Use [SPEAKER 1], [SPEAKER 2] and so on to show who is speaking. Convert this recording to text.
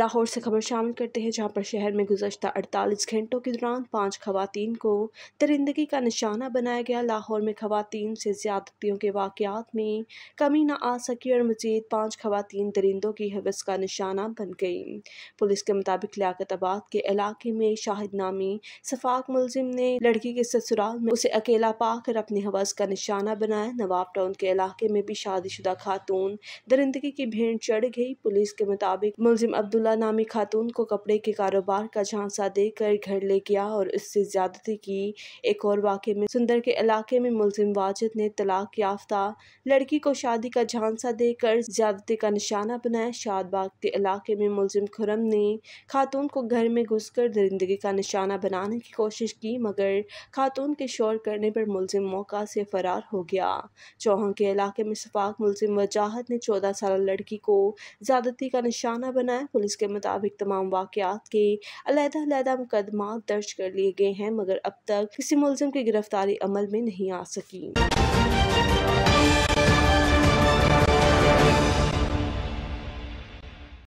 [SPEAKER 1] लाहौर से खबर शामिल करते हैं जहां पर शहर में गुजशत 48 घंटों के दौरान पांच खातन को दरिंदगी का निशाना बनाया गया लाहौर में खातन से ज्यादतियों के वाक़ात में कमी न आ सकी और मजीद पांच खवतान दरिंदों की हवस का निशाना बन गई पुलिस के मुताबिक लियात आबाद के इलाके में शाहिद नामी सफाक मुलिम ने लड़की के ससुराल में उसे अकेला पाकर अपनी हवस का निशाना बनाया नवाब टाउन के इलाके में भी शादीशुदा खातून दरिंदगी की भेंट चढ़ गई पुलिस के मुताबिक मुलिम अब्दुल अब्दुल्ला नामी खातून को कपड़े के कारोबार का झांसा देकर घर ले गया और इससे ज्यादती की एक और वाक्य में सुंदर के इलाके में मुलजिम वाजिद ने तलाक याफ्ता लड़की को शादी का झांसा देकर ज्यादती का निशाना बनाया शादबाग के इलाके में मुलजिम खुरम ने खातून को घर में घुस कर दरिंदगी का निशाना बनाने की कोशिश की मगर खातून के शोर करने पर मुलजिम मौका से फरार हो गया चौहान के इलाके में सफाक मुलजिम वजाहत ने चौदह साल लड़की को ज्यादती का निशाना बनाया पुलिस जिसके मुताबिक तमाम वाकत के अलहदा मुकदमा दर्ज कर लिए गए हैं मगर अब तक किसी मुलजम की गिरफ्तारी अमल में नहीं आ सकी